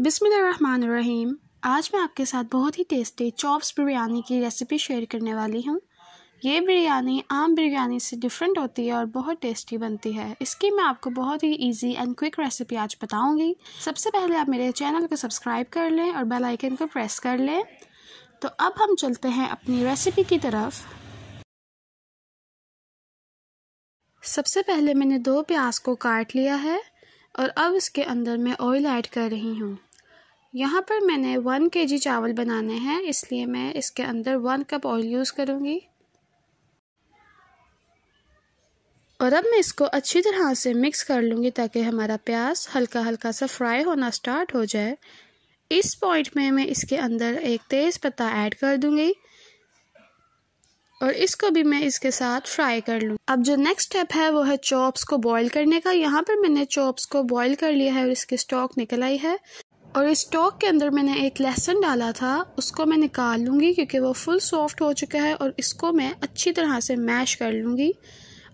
बिसमीम आज मैं आपके साथ बहुत ही टेस्टी चॉप्स बिरयानी की रेसिपी शेयर करने वाली हूँ ये बिरयानी आम बिरयानी से डिफरेंट होती है और बहुत टेस्टी बनती है इसकी मैं आपको बहुत ही इजी एंड क्विक रेसिपी आज बताऊंगी सबसे पहले आप मेरे चैनल को सब्सक्राइब कर लें और बेल आइकन को प्रेस कर लें तो अब हम चलते हैं अपनी रेसिपी की तरफ सबसे पहले मैंने दो प्याज को काट लिया है और अब इसके अंदर मैं ऑयल ऐड कर रही हूँ यहाँ पर मैंने वन के जी चावल बनाने हैं इसलिए मैं इसके अंदर वन कप ऑयल यूज़ करूँगी और अब मैं इसको अच्छी तरह से मिक्स कर लूँगी ताकि हमारा प्याज हल्का हल्का सा फ्राई होना स्टार्ट हो जाए इस पॉइंट में मैं इसके अंदर एक तेज़ पत्ता ऐड कर दूँगी और इसको भी मैं इसके साथ फ्राई कर लूँ अब जो नेक्स्ट स्टेप है वो है चॉप्स को बॉईल करने का यहाँ पर मैंने चॉप्स को बॉईल कर लिया है और इसकी स्टॉक निकल आई है और इस स्टॉक के अंदर मैंने एक लहसुन डाला था उसको मैं निकाल लूँगी क्योंकि वो फुल सॉफ्ट हो चुका है और इसको मैं अच्छी तरह से मैश कर लूँगी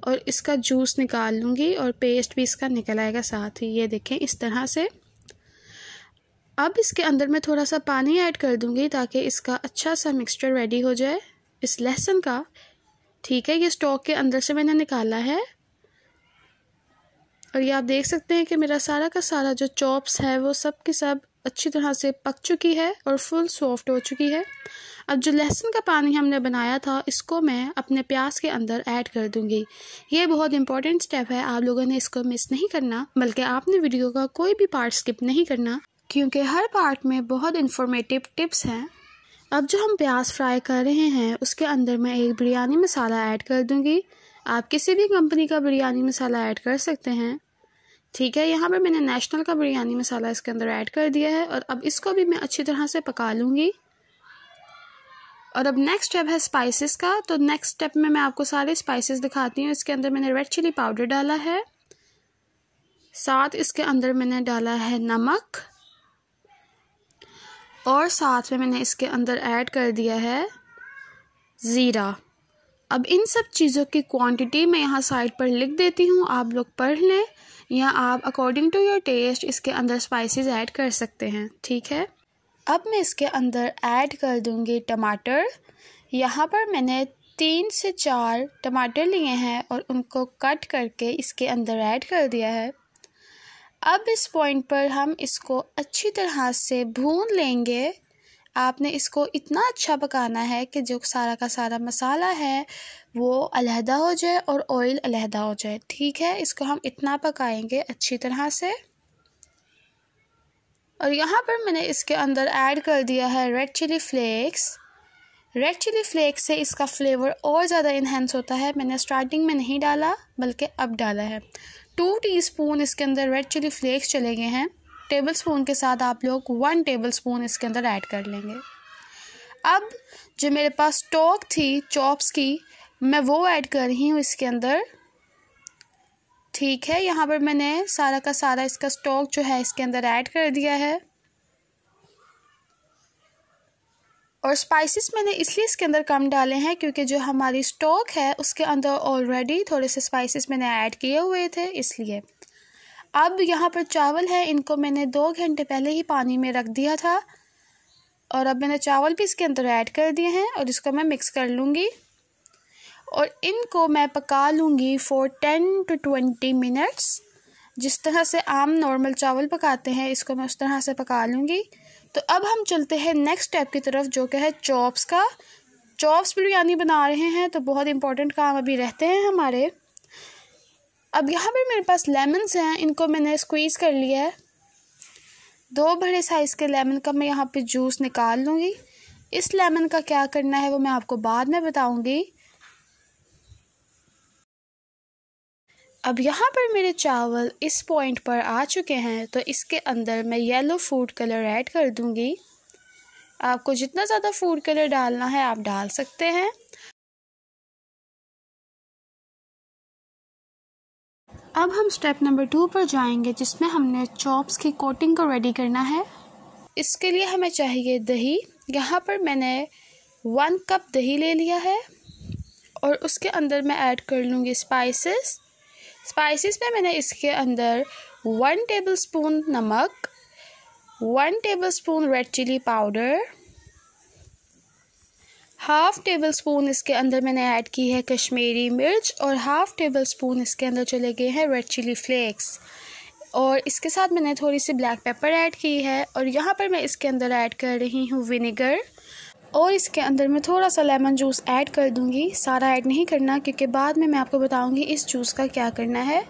और इसका जूस निकाल लूँगी और पेस्ट भी इसका निकल आएगा साथ ही ये देखें इस तरह से अब इसके अंदर मैं थोड़ा सा पानी ऐड कर दूँगी ताकि इसका अच्छा सा मिक्सचर रेडी हो जाए इस लहसन का ठीक है ये स्टॉक के अंदर से मैंने निकाला है और ये आप देख सकते हैं कि मेरा सारा का सारा जो चॉप्स है वो सब की सब अच्छी तरह से पक चुकी है और फुल सॉफ्ट हो चुकी है अब जो लहसुन का पानी हमने बनाया था इसको मैं अपने प्याज के अंदर ऐड कर दूंगी ये बहुत इंपॉर्टेंट स्टेप है आप लोगों ने इसको मिस नहीं करना बल्कि आपने वीडियो का कोई भी पार्ट स्किप नहीं करना क्योंकि हर पार्ट में बहुत इन्फॉर्मेटिव टिप्स हैं अब जो हम प्याज फ्राई कर रहे हैं उसके अंदर मैं एक बिरयानी मसाला ऐड कर दूंगी आप किसी भी कंपनी का बिरयानी मसाला ऐड कर सकते हैं ठीक है यहाँ पर मैंने नेशनल का बिरयानी मसाला इसके अंदर ऐड कर दिया है और अब इसको भी मैं अच्छी तरह से पका लूँगी और अब नेक्स्ट स्टेप है स्पाइसेस का तो नेक्स्ट स्टेप में मैं आपको सारे स्पाइसेस दिखाती हूँ इसके अंदर मैंने रेड चिली पाउडर डाला है साथ इसके अंदर मैंने डाला है नमक और साथ में मैंने इसके अंदर ऐड कर दिया है ज़ीरा अब इन सब चीज़ों की क्वांटिटी मैं यहाँ साइड पर लिख देती हूँ आप लोग पढ़ लें या आप अकॉर्डिंग टू योर टेस्ट इसके अंदर स्पाइसेस ऐड कर सकते हैं ठीक है अब मैं इसके अंदर ऐड कर दूँगी टमाटर यहाँ पर मैंने तीन से चार टमाटर लिए हैं और उनको कट करके इसके अंदर ऐड कर दिया है अब इस पॉइंट पर हम इसको अच्छी तरह से भून लेंगे आपने इसको इतना अच्छा पकाना है कि जो सारा का सारा मसाला है वो अलहदा हो जाए और ऑयल अलहदा हो जाए ठीक है इसको हम इतना पकाएंगे अच्छी तरह से और यहाँ पर मैंने इसके अंदर ऐड कर दिया है red chilli flakes red chilli flakes से इसका फ्लेवर और ज़्यादा इन्हेंस होता है मैंने स्टार्टिंग में नहीं डाला बल्कि अब डाला है टू टीस्पून इसके अंदर रेड चिली फ्लेक्स चले गए हैं टेबल स्पून के साथ आप लोग वन टेबल स्पून इसके अंदर ऐड कर लेंगे अब जो मेरे पास स्टॉक थी चॉप्स की मैं वो ऐड कर रही हूँ इसके अंदर ठीक है यहाँ पर मैंने सारा का सारा इसका स्टॉक जो है इसके अंदर ऐड कर दिया है और स्पाइसेस मैंने इसलिए इसके अंदर कम डाले हैं क्योंकि जो हमारी स्टॉक है उसके अंदर ऑलरेडी थोड़े से स्पाइसेस मैंने ऐड किए हुए थे इसलिए अब यहाँ पर चावल है इनको मैंने दो घंटे पहले ही पानी में रख दिया था और अब मैंने चावल भी इसके अंदर ऐड कर दिए हैं और इसको मैं मिक्स कर लूँगी और इनको मैं पका लूँगी for ten to twenty minutes जिस तरह से आम नॉर्मल चावल पकाते हैं इसको मैं उस तरह से पका लूँगी तो अब हम चलते हैं नेक्स्ट स्टेप की तरफ जो क्या है चॉप्स का चॉप्स बिरयानी बना रहे हैं तो बहुत इंपॉर्टेंट काम अभी रहते हैं हमारे अब यहाँ पर मेरे पास लेमन्स हैं इनको मैंने स्क्वीज़ कर लिया है दो बड़े साइज़ के लेमन का मैं यहाँ पे जूस निकाल लूँगी इस लेमन का क्या करना है वो मैं आपको बाद में बताऊँगी अब यहाँ पर मेरे चावल इस पॉइंट पर आ चुके हैं तो इसके अंदर मैं येलो फूड कलर ऐड कर दूँगी आपको जितना ज़्यादा फूड कलर डालना है आप डाल सकते हैं अब हम स्टेप नंबर टू पर जाएंगे जिसमें हमने चॉप्स की कोटिंग को रेडी करना है इसके लिए हमें चाहिए दही यहाँ पर मैंने वन कप दही ले लिया है और उसके अंदर मैं ऐड कर लूँगी स्पाइसेस स्पाइसेस में मैंने इसके अंदर वन टेबलस्पून नमक one tablespoon red chilli powder half tablespoon इसके अंदर मैंने ऐड की है कश्मीरी मिर्च और हाफ टेबल स्पून इसके अंदर चले गए हैं रेड चिली फ्लेक्स और इसके साथ मैंने थोड़ी सी ब्लैक पेपर ऐड की है और यहाँ पर मैं इसके अंदर ऐड कर रही हूँ विनेगर और इसके अंदर मैं थोड़ा सा लेमन जूस ऐड कर दूंगी सारा ऐड नहीं करना क्योंकि बाद में मैं आपको बताऊंगी इस जूस का क्या करना है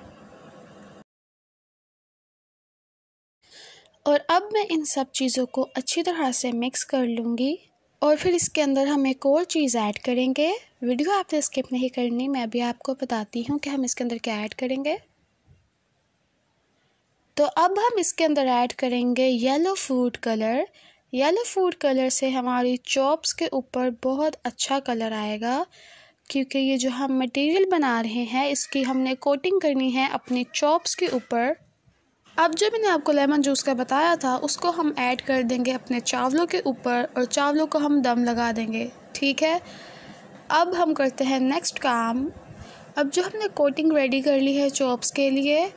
और अब मैं इन सब चीज़ों को अच्छी तरह से मिक्स कर लूँगी और फिर इसके अंदर हम एक और चीज़ ऐड करेंगे वीडियो आपने स्किप नहीं करनी मैं अभी आपको बताती हूँ कि हम इसके अंदर क्या ऐड करेंगे तो अब हम इसके अंदर ऐड करेंगे yellow food colour yellow food colour से हमारी चॉप्स के ऊपर बहुत अच्छा कलर आएगा क्योंकि ये जो हम मटेरियल बना रहे हैं इसकी हमने कोटिंग करनी है अपने चॉप्स के ऊपर अब जो मैंने आपको लेमन जूस का बताया था उसको हम ऐड कर देंगे अपने चावलों के ऊपर और चावलों को हम दम लगा देंगे ठीक है अब हम करते हैं नेक्स्ट काम अब जो हमने कोटिंग रेडी कर ली है चॉप्स के लिए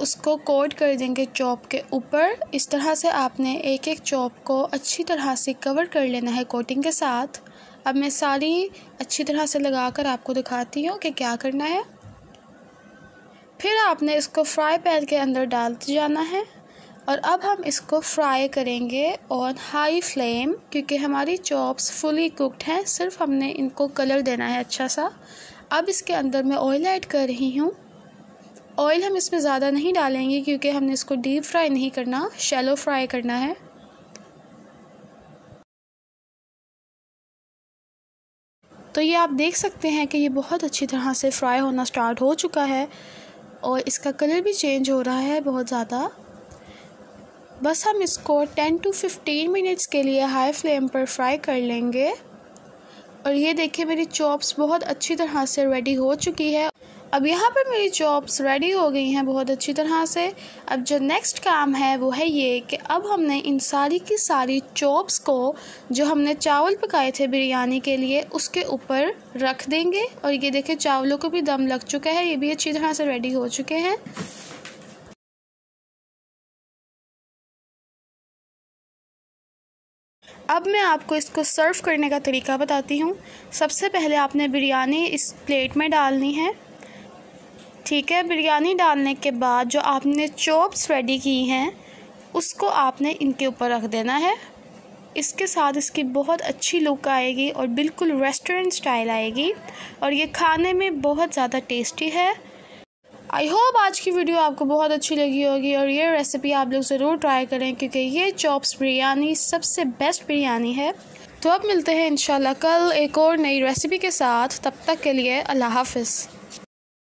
उसको कोट कर देंगे चॉप के ऊपर इस तरह से आपने एक एक चॉप को अच्छी तरह से कवर कर लेना है कोटिंग के साथ अब मैं सारी अच्छी तरह से लगा कर आपको दिखाती हूँ कि क्या करना है फिर आपने इसको फ्राई पैन के अंदर डालते जाना है और अब हम इसको फ्राई करेंगे ऑन हाई फ्लेम क्योंकि हमारी चॉप्स फुली कुकड हैं सिर्फ हमने इनको कलर देना है अच्छा सा अब इसके अंदर मैं ऑयल ऐड कर रही हूँ ऑयल हम इसमें ज़्यादा नहीं डालेंगे क्योंकि हमने इसको डीप फ्राई नहीं करना शैलो फ्राई करना है तो ये आप देख सकते हैं कि ये बहुत अच्छी तरह से फ्राई होना स्टार्ट हो चुका है और इसका कलर भी चेंज हो रहा है बहुत ज़्यादा बस हम इसको 10 टू 15 मिनट्स के लिए हाई फ्लेम पर फ्राई कर लेंगे और ये देखिए मेरी चॉप्स बहुत अच्छी तरह से रेडी हो चुकी है अब यहाँ पर मेरी जॉब्स रेडी हो गई हैं बहुत अच्छी तरह से अब जो नेक्स्ट काम है वो है ये कि अब हमने इन सारी की सारी चॉप्स को जो हमने चावल पकाए थे बिरयानी के लिए उसके ऊपर रख देंगे और ये देखें चावलों को भी दम लग चुका है ये भी अच्छी तरह से रेडी हो चुके हैं अब मैं आपको इसको सर्व करने का तरीका बताती हूँ सबसे पहले आपने बिरयानी इस प्लेट में डालनी है ठीक है बिरयानी डालने के बाद जो आपने चॉप्स रेडी की हैं उसको आपने इनके ऊपर रख देना है इसके साथ इसकी बहुत अच्छी लुक आएगी और बिल्कुल रेस्टोरेंट स्टाइल आएगी और ये खाने में बहुत ज़्यादा टेस्टी है आई होप आज की वीडियो आपको बहुत अच्छी लगी होगी और ये रेसिपी आप लोग ज़रूर ट्राई करें क्योंकि ये चॉप्स बिरयानी सबसे बेस्ट बिरयानी है तो अब मिलते हैं इन कल एक और नई रेसिपी के साथ तब तक के लिए अल्लाह हाफिज़